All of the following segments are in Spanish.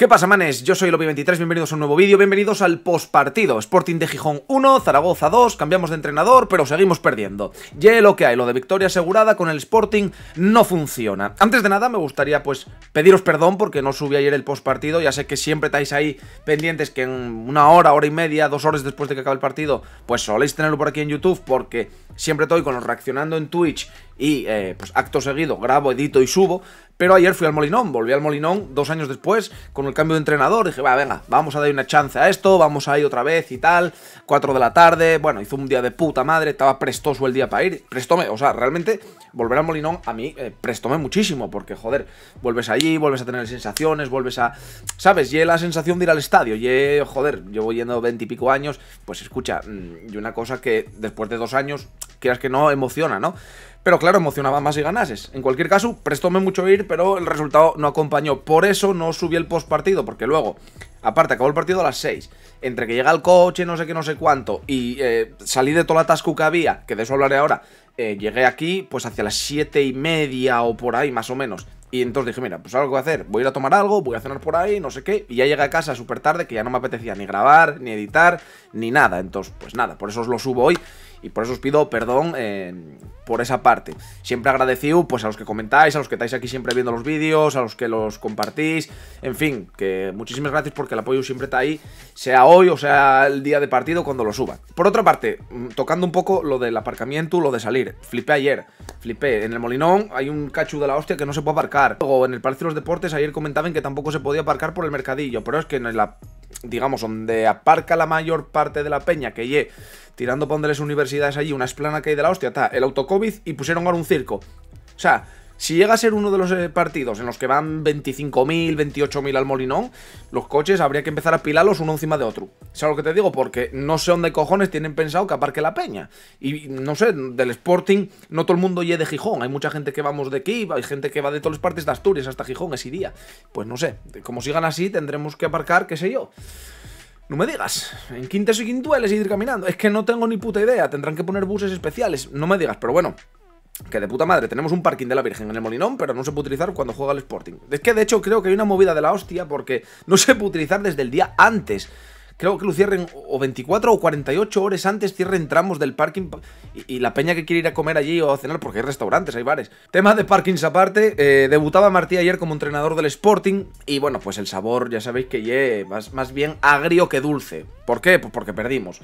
¿Qué pasa, manes? Yo soy lobby 23 bienvenidos a un nuevo vídeo, bienvenidos al postpartido. Sporting de Gijón 1, Zaragoza 2, cambiamos de entrenador, pero seguimos perdiendo. Ya lo que hay, lo de victoria asegurada con el Sporting no funciona. Antes de nada, me gustaría, pues, pediros perdón porque no subí ayer el postpartido. Ya sé que siempre estáis ahí pendientes que en una hora, hora y media, dos horas después de que acabe el partido, pues soléis tenerlo por aquí en YouTube porque siempre estoy con los reaccionando en Twitch y eh, pues acto seguido grabo, edito y subo. Pero ayer fui al Molinón, volví al Molinón dos años después con el cambio de entrenador. Dije, va, venga, vamos a dar una chance a esto, vamos a ir otra vez y tal. Cuatro de la tarde, bueno, hizo un día de puta madre, estaba prestoso el día para ir. Prestome, o sea, realmente volver al Molinón a mí eh, prestome muchísimo porque, joder, vuelves allí, vuelves a tener sensaciones, vuelves a... ¿Sabes? Y la sensación de ir al estadio. Y, joder, llevo yendo veintipico años, pues escucha, mm, y una cosa que después de dos años quieras que no, emociona, ¿no? Pero claro, emocionaba más y ganases. En cualquier caso, prestóme mucho ir, pero el resultado no acompañó. Por eso no subí el post partido, porque luego, aparte, acabó el partido a las 6. Entre que llega el coche, no sé qué, no sé cuánto, y eh, salí de toda la tasca que había, que de eso hablaré ahora, eh, llegué aquí, pues hacia las 7 y media o por ahí, más o menos. Y entonces dije, mira, pues algo que voy a hacer, voy a ir a tomar algo, voy a cenar por ahí, no sé qué. Y ya llegué a casa súper tarde, que ya no me apetecía ni grabar, ni editar, ni nada. Entonces, pues nada, por eso os lo subo hoy y por eso os pido perdón eh, por esa parte. Siempre agradecido pues a los que comentáis, a los que estáis aquí siempre viendo los vídeos, a los que los compartís, en fin, que muchísimas gracias porque el apoyo siempre está ahí, sea hoy o sea el día de partido cuando lo suba. Por otra parte, mm, tocando un poco lo del aparcamiento, lo de salir, flipé ayer, flipé, en el Molinón hay un cachu de la hostia que no se puede aparcar, Luego en el Palacio de los Deportes ayer comentaban que tampoco se podía aparcar por el mercadillo, pero es que en la digamos, donde aparca la mayor parte de la peña, que ye, tirando para universidades allí, una esplana que hay de la hostia, está el autocovid y pusieron ahora un circo. O sea, si llega a ser uno de los eh, partidos en los que van 25.000, 28.000 al Molinón, los coches habría que empezar a pilarlos uno encima de otro. ¿Sabes lo que te digo? Porque no sé dónde cojones tienen pensado que aparque la peña. Y no sé, del Sporting no todo el mundo llega de Gijón. Hay mucha gente que vamos de aquí, hay gente que va de todas las partes de Asturias hasta Gijón ese día. Pues no sé, como sigan así tendremos que aparcar, qué sé yo. No me digas, en quintes y quintueles ir caminando. Es que no tengo ni puta idea, tendrán que poner buses especiales. No me digas, pero bueno, que de puta madre, tenemos un parking de la Virgen en el Molinón, pero no se puede utilizar cuando juega el Sporting. Es que de hecho creo que hay una movida de la hostia porque no se puede utilizar desde el día antes. Creo que lo cierren o 24 o 48 horas antes, cierren tramos del parking y, la peña que quiere ir a comer allí o a cenar, porque hay restaurantes, hay bares. Tema de parkings aparte, eh, debutaba Martí ayer como entrenador del Sporting y bueno, pues el sabor ya sabéis que ye, más, más bien agrio que dulce. ¿Por qué? Pues porque perdimos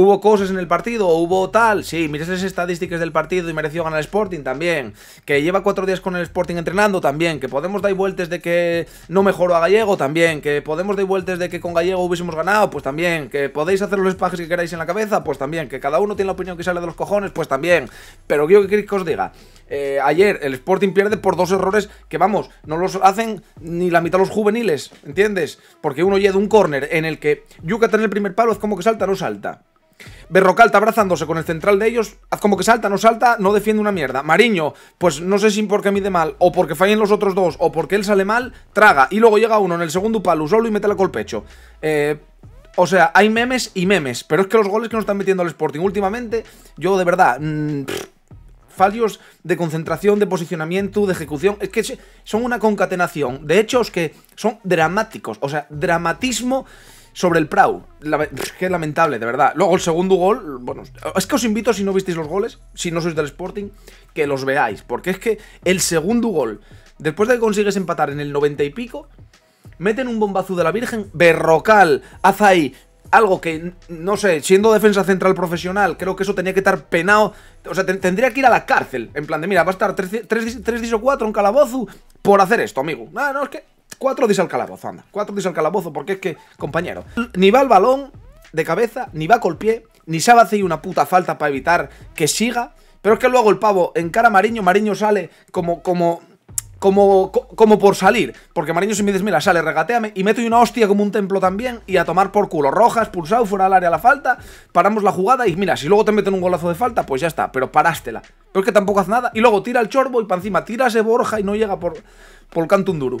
hubo cosas en el partido, hubo tal, sí, mirad las estadísticas del partido y mereció ganar el Sporting también, que lleva cuatro días con el Sporting entrenando también, que podemos dar vueltas de que no mejoró a Gallego también, que podemos dar vueltas de que con Gallego hubiésemos ganado, pues también, que podéis hacer los espajes que queráis en la cabeza, pues también, que cada uno tiene la opinión que sale de los cojones, pues también, pero yo que os diga, eh, ayer el Sporting pierde por dos errores que vamos, no los hacen ni la mitad los juveniles, ¿entiendes? Porque uno llega de un córner en el que tiene el primer palo es como que salta, no salta. Berrocal está abrazándose con el central de ellos, haz como que salta, no salta, no defiende una mierda. Mariño, pues no sé si porque mide mal, o porque fallen los otros dos, o porque él sale mal, traga. Y luego llega uno en el segundo palo solo y mete la col pecho. Eh, o sea, hay memes y memes, pero es que los goles que nos están metiendo el Sporting últimamente, yo de verdad... Mm, fallos de concentración, de posicionamiento, de ejecución. Es que son una concatenación de hechos que son dramáticos. O sea, dramatismo sobre el Prau. que qué lamentable, de verdad. Luego el segundo gol, bueno, es que os invito si no visteis los goles, si no sois del Sporting, que los veáis, porque es que el segundo gol, después de que consigues empatar en el 90 y pico, meten un bombazo de la Virgen, Berrocal, ahí algo que, no sé, siendo defensa central profesional, creo que eso tenía que estar penado. O sea, tendría que ir a la cárcel. En plan de, mira, va a estar 3 o 4 en calabozo por hacer esto, amigo. Ah, no, es que Cuatro dis al calabozo, anda. Cuatro dis al calabozo, porque es que, compañero, ni va el balón de cabeza, ni va col pie, ni sabe hacer una puta falta para evitar que siga. Pero es que luego el pavo encara a Mariño, Mariño sale como, como, como, como por salir. Porque Mariño si me dices, mira, sale, regateame y meto una hostia como un templo también y a tomar por culo. Roja, expulsado, fuera al área la falta, paramos la jugada y mira, si luego te meten un golazo de falta, pues ya está, pero parástela. Pero es que tampoco hace nada. Y luego tira el chorbo y para encima tira ese Borja y no llega por, por duro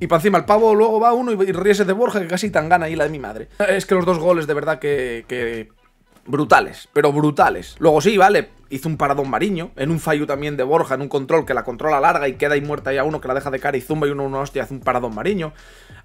y para encima el pavo luego va uno y, riese de Borja que casi tan gana ahí la de mi madre. Es que los dos goles de verdad que brutales, pero brutales. Luego sí, vale, hizo un paradón Mariño, en un fallo también de Borja, en un control que la controla larga y queda y muerta y a uno que la deja de cara y zumba y uno una hostia hace un paradón Mariño.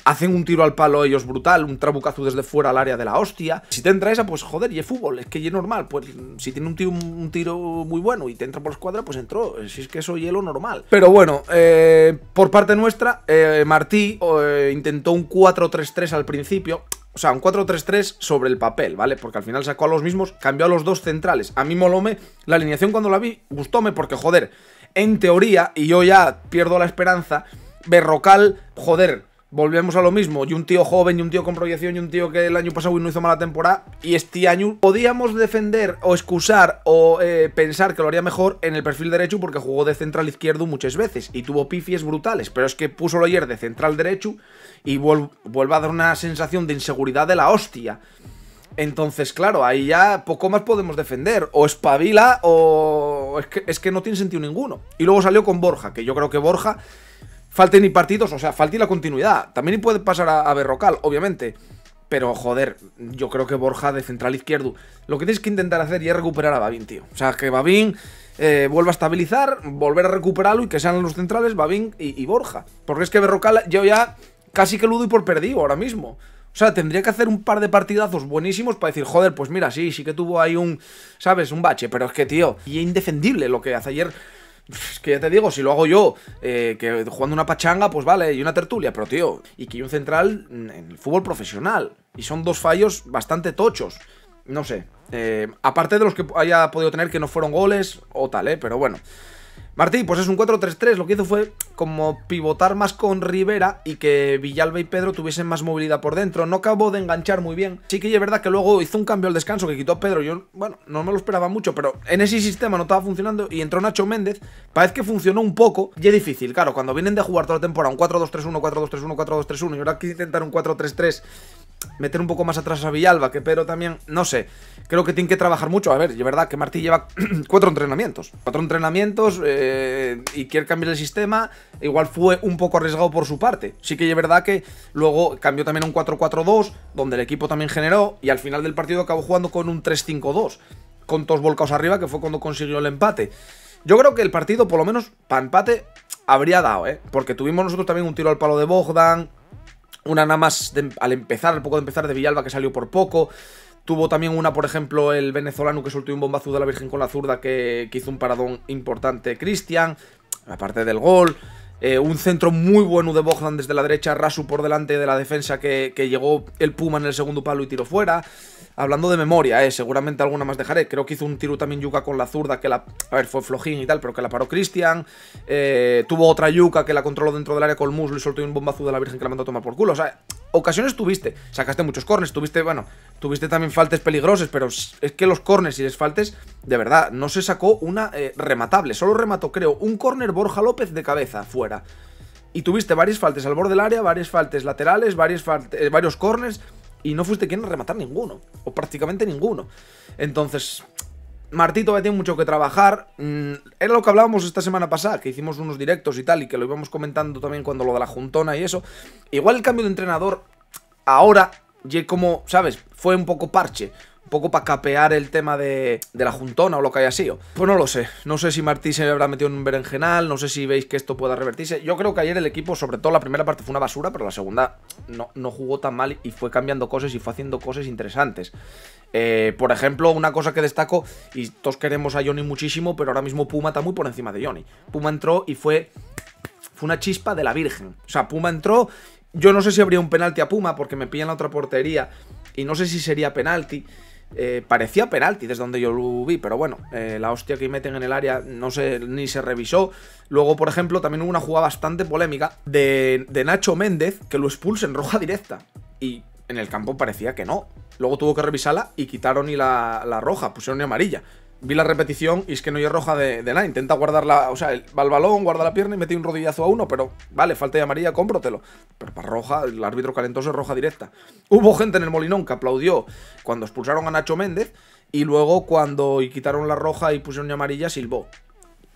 Hacen un tiro al palo ellos brutal, un trabucazo desde fuera al área de la hostia. Si te entra esa, pues joder, y es fútbol, es que es normal. Pues si tiene un tiro, muy bueno y te entra por escuadra, pues entró. Si es que eso hielo normal. Pero bueno, eh, por parte nuestra, eh, Martí eh, intentó un 4-3-3 al principio o sea, un 4-3-3 sobre el papel, ¿vale? Porque al final sacó a los mismos, cambió a los dos centrales. A mí Molome, la alineación cuando la vi, gustóme porque, joder, en teoría, y yo ya pierdo la esperanza, Berrocal, joder, volvemos a lo mismo. Y un tío joven, y un tío con proyección, y un tío que el año pasado no hizo mala temporada. Y este año podíamos defender o excusar o eh, pensar que lo haría mejor en el perfil derecho porque jugó de central izquierdo muchas veces y tuvo pifies brutales. Pero es que puso lo ayer de central derecho y vuelve, a dar una sensación de inseguridad de la hostia. Entonces, claro, ahí ya poco más podemos defender. O espabila o es que, es que no tiene sentido ninguno. Y luego salió con Borja, que yo creo que Borja falten ni partidos, o sea, y la continuidad. También puede pasar a, Berrocal, obviamente. Pero, joder, yo creo que Borja de central izquierdo. Lo que tienes que intentar hacer ya es recuperar a Babín, tío. O sea, que Babín eh, vuelva a estabilizar, volver a recuperarlo y que sean los centrales Babín y, Borja. Porque es que Berrocal yo ya casi que lo doy por perdido ahora mismo. O sea, tendría que hacer un par de partidazos buenísimos para decir, joder, pues mira, sí, sí que tuvo ahí un, ¿sabes? Un bache. Pero es que, tío, y indefendible lo que hace ayer. Es que ya te digo, si lo hago yo, eh, que jugando una pachanga, pues vale, y una tertulia, pero tío, y que hay un central en el fútbol profesional. Y son dos fallos bastante tochos. No sé. Eh, aparte de los que haya podido tener que no fueron goles o tal, ¿eh? Pero bueno. Martí, pues es un 4-3-3. Lo que hizo fue como pivotar más con Rivera y que Villalba y Pedro tuviesen más movilidad por dentro. No acabó de enganchar muy bien. Sí que es verdad que luego hizo un cambio al descanso que quitó a Pedro. Yo, bueno, no me lo esperaba mucho, pero en ese sistema no estaba funcionando y entró Nacho Méndez. Parece que funcionó un poco y es difícil. Claro, cuando vienen de jugar toda la temporada un 4-2-3-1, 4-2-3-1, 4-2-3-1 y ahora que intentar un 4-3-3 meter un poco más atrás a Villalba, que pero también, no sé, creo que tiene que trabajar mucho. A ver, es verdad que Martí lleva cuatro entrenamientos. Cuatro entrenamientos eh, y quiere cambiar el sistema. Igual fue un poco arriesgado por su parte. Sí que es verdad que luego cambió también a un 4-4-2, donde el equipo también generó y al final del partido acabó jugando con un 3-5-2, con dos volcados arriba, que fue cuando consiguió el empate. Yo creo que el partido, por lo menos, para empate habría dado, ¿eh? Porque tuvimos nosotros también un tiro al palo de Bogdan, una nada más al empezar, al poco de empezar, de Villalba que salió por poco. Tuvo también una, por ejemplo, el venezolano que soltó un bombazo de la Virgen con la zurda que, que hizo un paradón importante, Cristian, aparte del gol. Eh, un centro muy bueno de Bogdan desde la derecha, Rasu por delante de la defensa que, llegó el Puma en el segundo palo y tiró fuera. Hablando de memoria, eh, seguramente alguna más dejaré. Creo que hizo un tiro también Yuka con la zurda, que la... A ver, fue flojín y tal, pero que la paró Cristian. Eh, tuvo otra Yuka que la controló dentro del área con el muslo y soltó un bombazo de la Virgen que la mandó a tomar por culo. O sea, ocasiones tuviste. Sacaste muchos cornes, tuviste, bueno, Tuviste también faltes peligrosas, pero es que los corners y les faltes, de verdad, no se sacó una eh, rematable. Solo remató, creo, un corner Borja López de cabeza, fuera. Y tuviste varias faltes al borde del área, varias faltes laterales, eh, varios corners, y no fuiste quien a rematar ninguno, o prácticamente ninguno. Entonces, Martito, a tiene mucho que trabajar. Mm, era lo que hablábamos esta semana pasada, que hicimos unos directos y tal, y que lo íbamos comentando también cuando lo de la juntona y eso. Igual el cambio de entrenador ahora y como, ¿sabes? Fue un poco parche. Un poco para capear el tema de, de, la juntona o lo que haya sido. Pues no lo sé. No sé si Martí se habrá metido en un berenjenal. No sé si veis que esto pueda revertirse. Yo creo que ayer el equipo, sobre todo la primera parte, fue una basura. Pero la segunda no, no jugó tan mal y fue cambiando cosas y fue haciendo cosas interesantes. Eh, por ejemplo, una cosa que destaco, y todos queremos a Johnny muchísimo, pero ahora mismo Puma está muy por encima de Johnny. Puma entró y fue fue una chispa de la Virgen. O sea, Puma entró yo no sé si habría un penalti a Puma porque me pillan la otra portería y no sé si sería penalti. Eh, parecía penalti desde donde yo lo vi, pero bueno, eh, la hostia que meten en el área no sé ni se revisó. Luego, por ejemplo, también hubo una jugada bastante polémica de, Nacho Méndez que lo expulsa en roja directa. Y en el campo parecía que no. Luego tuvo que revisarla y quitaron y la, la roja, pusieron y amarilla vi la repetición y es que no hay roja de, nada. Intenta guardarla, o sea, va al balón, guarda la pierna y mete un rodillazo a uno, pero vale, falta de amarilla, cómprotelo. Pero para roja, el árbitro calentoso es roja directa. Hubo gente en el Molinón que aplaudió cuando expulsaron a Nacho Méndez y luego cuando y quitaron la roja y pusieron amarilla, silbó.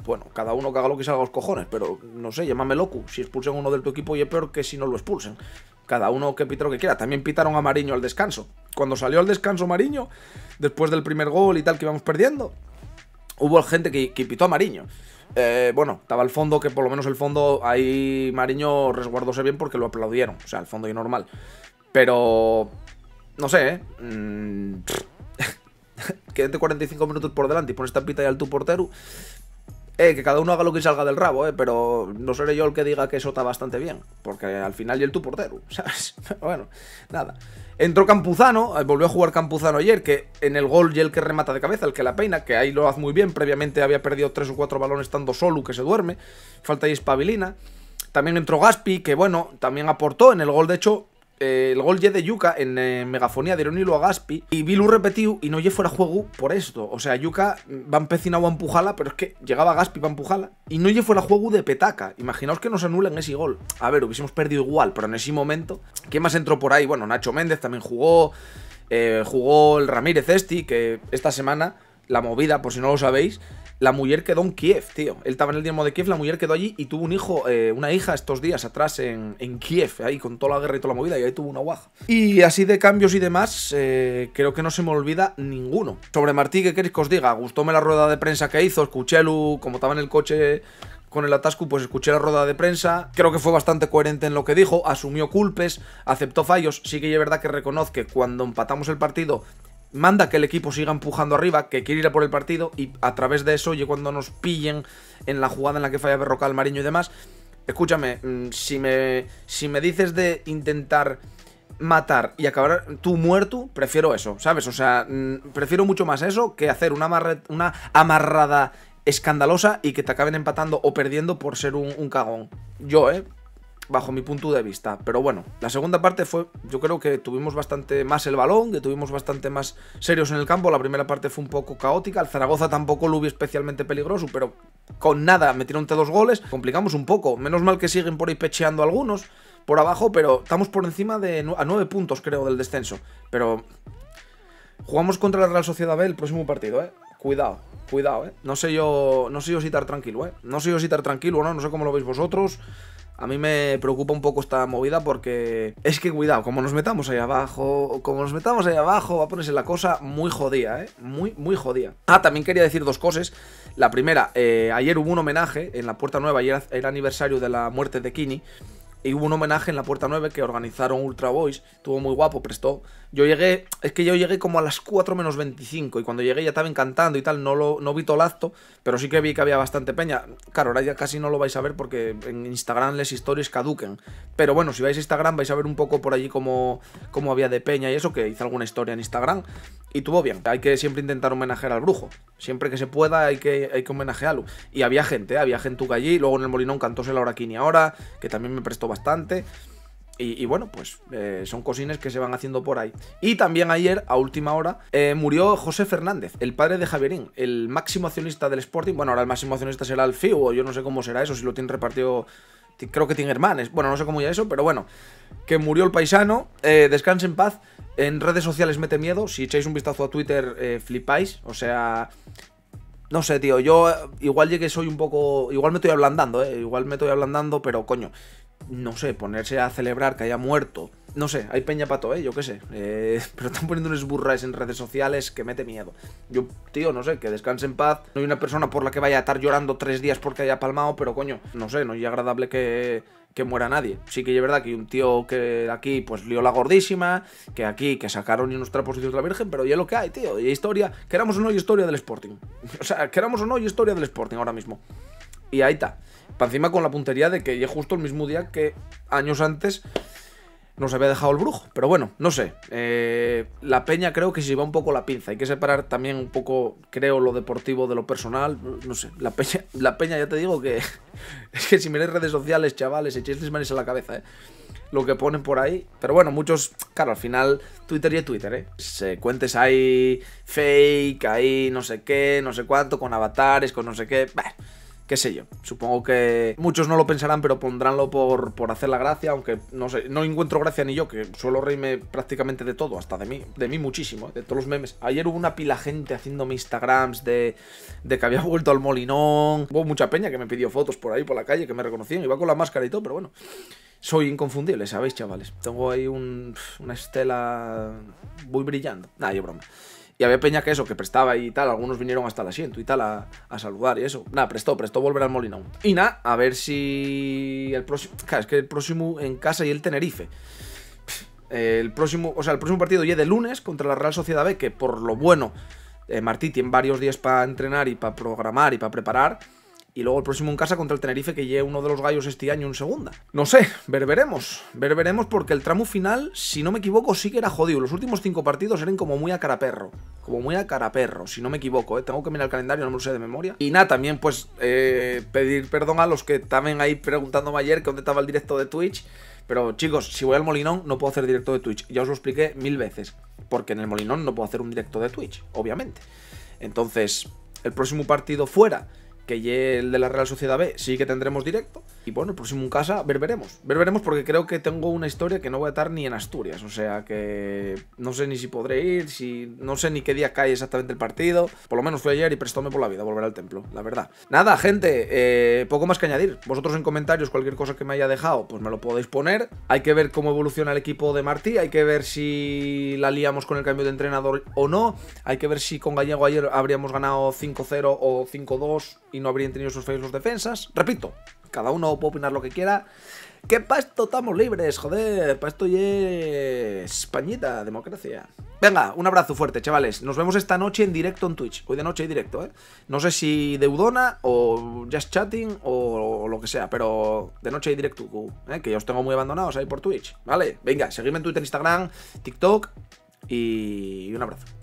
Bueno, cada uno que haga lo que salga los cojones, pero no sé, llámame loco. Si expulsen uno del tu equipo y es peor que si no lo expulsen. Cada uno que pita lo que quiera. También pitaron a Mariño al descanso cuando salió al descanso Mariño, después del primer gol y tal que íbamos perdiendo, hubo gente que, que pitó a Mariño. Eh, bueno, estaba el fondo, que por lo menos el fondo ahí Mariño resguardóse bien porque lo aplaudieron. O sea, el fondo y normal. Pero... No sé, ¿eh? Mm, quédate 45 minutos por delante y pones esta pita y al tu portero. Eh, que cada uno haga lo que salga del rabo, eh, pero no seré yo el que diga que eso está bastante bien, porque al final y el tu portero, ¿sabes? Pero bueno, nada. Entró Campuzano, eh, volvió a jugar Campuzano ayer, que en el gol y el que remata de cabeza, el que la peina, que ahí lo hace muy bien, previamente había perdido tres o cuatro balones estando solo, que se duerme, falta ahí espabilina. También entró Gaspi, que bueno, también aportó en el gol, de hecho, el gol de Yuka en eh, megafonía de hilo a Gaspi y Bilu repetido y no ye fuera juego por esto. O sea, Yuka va empecinado a empujala, pero es que llegaba Gaspi para empujala y no fue fuera juego de petaca. Imaginaos que nos anulan ese gol. A ver, hubiésemos perdido igual, pero en ese momento, ¿quién más entró por ahí? Bueno, Nacho Méndez también jugó, eh, jugó el Ramírez Esti, que esta semana la movida, por si no lo sabéis, la mujer quedó en Kiev, tío. Él estaba en el Dinamo de Kiev, la mujer quedó allí y tuvo un hijo, eh, una hija estos días atrás en, Kiev, ahí con toda la guerra y toda la movida, y ahí tuvo una guaja. Y así de cambios y demás, eh, creo que no se me olvida ninguno. Sobre Martí, que queréis que os diga? Gustóme la rueda de prensa que hizo, escuché como estaba en el coche con el atasco, pues escuché la rueda de prensa, creo que fue bastante coherente en lo que dijo, asumió culpes, aceptó fallos, sí que es verdad que reconozco que cuando empatamos el partido manda que el equipo siga empujando arriba, que quiere ir a por el partido y a través de eso, y cuando nos pillen en la jugada en la que falla Berrocal, Mariño y demás, escúchame, mm, si me, si me dices de intentar matar y acabar tú muerto, prefiero eso, ¿sabes? O sea, mm, prefiero mucho más eso que hacer una, amarrada escandalosa y que te acaben empatando o perdiendo por ser un cagón. Yo, ¿eh? bajo mi punto de vista. Pero bueno, la segunda parte fue, yo creo que tuvimos bastante más el balón, que tuvimos bastante más serios en el campo. La primera parte fue un poco caótica, el Zaragoza tampoco lo vi especialmente peligroso, pero con nada metieron dos goles, complicamos un poco. Menos mal que siguen por ahí pecheando algunos por abajo, pero estamos por encima de a nueve puntos creo del descenso. Pero jugamos contra la Real Sociedad B el próximo partido, ¿eh? Cuidado cuidado, ¿eh? No sé yo, no sé yo si estar tranquilo, ¿eh? No sé yo si estar tranquilo, ¿no? No sé cómo lo veis vosotros. A mí me preocupa un poco esta movida porque es que cuidado, como nos metamos ahí abajo, como nos metamos ahí abajo, va a ponerse la cosa muy jodida, ¿eh? Muy, muy jodida. Ah, también quería decir dos cosas. La primera, eh, ayer hubo un homenaje en la Puerta Nueva, ayer era aniversario de la muerte de Kini y hubo un homenaje en la Puerta 9 que organizaron Ultra Boys, estuvo muy guapo, prestó. Yo llegué, es que yo llegué como a las 4 menos 25 y cuando llegué ya estaba encantando y tal, no, no vi todo el acto, pero sí que vi que había bastante peña. Claro, ahora ya casi no lo vais a ver porque en Instagram les historias caduquen, pero bueno, si vais a Instagram vais a ver un poco por allí cómo, había de peña y eso, que hice alguna historia en Instagram y tuvo bien. Hay que siempre intentar homenajear al brujo, siempre que se pueda hay que, hay que homenajearlo. Y había gente, ¿eh? había gente allí, luego en el Molinón cantóse la hora Oraquini ahora, que también me prestó bastante. Y, bueno, pues eh, son cosines que se van haciendo por ahí. Y también ayer, a última hora, eh, murió José Fernández, el padre de Javierín, el máximo accionista del Sporting. Bueno, ahora el máximo accionista será el FIU, yo no sé cómo será eso, si lo tiene repartido. Creo que tiene hermanes. Bueno, no sé cómo ya eso, pero bueno. Que murió el paisano. Eh, descanse en paz. En redes sociales mete miedo. Si echáis un vistazo a Twitter, flipáis. O sea, no sé, tío, yo igual llegué soy un poco. Igual me estoy ablandando, eh. Igual me estoy ablandando, pero coño no sé, ponerse a celebrar que haya muerto. No sé, hay peña pato, ¿eh? Yo qué sé. Eh, pero están poniendo unos burras en redes sociales que mete miedo. Yo, tío, no sé, que descanse en paz. No hay una persona por la que vaya a estar llorando tres días porque haya palmado, pero coño, no sé, no es agradable que, que muera nadie. Sí que es verdad que hay un tío que aquí pues lió la gordísima, que aquí que sacaron unos trapos y la Virgen, pero ya lo que hay, tío. Y historia, queramos o no, historia del Sporting. O sea, queramos o no, historia del Sporting ahora mismo. Y ahí está. Para encima con la puntería de que es justo el mismo día que años antes nos había dejado el brujo. Pero bueno, no sé. Eh, la peña creo que se va un poco la pinza. Hay que separar también un poco, creo, lo deportivo de lo personal. No sé. La peña, la peña ya te digo que. es que si miráis redes sociales, chavales, echéis manos a la cabeza, ¿eh? Lo que ponen por ahí. Pero bueno, muchos. Claro, al final, Twitter y Twitter, ¿eh? Se cuentes ahí fake, ahí no sé qué, no sé cuánto, con avatares, con no sé qué qué sé yo. Supongo que muchos no lo pensarán, pero pondránlo por, por hacer la gracia, aunque no sé, no encuentro gracia ni yo, que suelo reírme prácticamente de todo, hasta de mí, de mí muchísimo, ¿eh? de todos los memes. Ayer hubo una pila gente haciéndome Instagrams de, que había vuelto al molinón. Hubo mucha peña que me pidió fotos por ahí, por la calle, que me reconocían, iba con la máscara y todo, pero bueno. Soy inconfundible, ¿sabéis, chavales? Tengo ahí un, una estela muy brillante. Nada, yo broma. Y había peña que eso, que prestaba y tal. Algunos vinieron hasta el asiento y tal a, saludar y eso. Nada, prestó, prestó volver al Molina Y nada, a ver si el próximo... es que el próximo en casa y el Tenerife. El próximo, o sea, el próximo partido ya de lunes contra la Real Sociedad B, que por lo bueno, eh, Martí tiene varios días para entrenar y para programar y para preparar y luego el próximo en casa contra el Tenerife que lleve uno de los gallos este año en segunda. No sé, ver veremos, ver veremos porque el tramo final, si no me equivoco, sí que era jodido. Los últimos cinco partidos eran como muy a cara perro, como muy a cara perro, si no me equivoco, ¿eh? tengo que mirar el calendario, no me lo sé de memoria. Y nada, también pues eh, pedir perdón a los que también ahí preguntándome ayer que dónde estaba el directo de Twitch. Pero chicos, si voy al Molinón no puedo hacer directo de Twitch, ya os lo expliqué mil veces, porque en el Molinón no puedo hacer un directo de Twitch, obviamente. Entonces, el próximo partido fuera que llegue el de la Real Sociedad B, sí que tendremos directo. Y bueno, el próximo en casa, ver veremos. Ver veremos porque creo que tengo una historia que no voy a estar ni en Asturias. O sea que no sé ni si podré ir, si no sé ni qué día cae exactamente el partido. Por lo menos fui ayer y prestóme por la vida volver al templo, la verdad. Nada, gente, eh, poco más que añadir. Vosotros en comentarios, cualquier cosa que me haya dejado, pues me lo podéis poner. Hay que ver cómo evoluciona el equipo de Martí, hay que ver si la liamos con el cambio de entrenador o no. Hay que ver si con Gallego ayer habríamos ganado 5-0 o 5-2 y no habrían tenido sus fallos los defensas. Repito, cada uno puede opinar lo que quiera. ¡Qué pasto estamos libres, joder! Pasto y Españita, democracia. Venga, un abrazo fuerte, chavales. Nos vemos esta noche en directo en Twitch. Hoy de noche hay directo, ¿eh? No sé si Deudona o Just Chatting o, lo que sea, pero de noche hay directo, ¿eh? que ya os tengo muy abandonados ahí por Twitch. Vale, venga, seguidme en Twitter, Instagram, TikTok y un abrazo.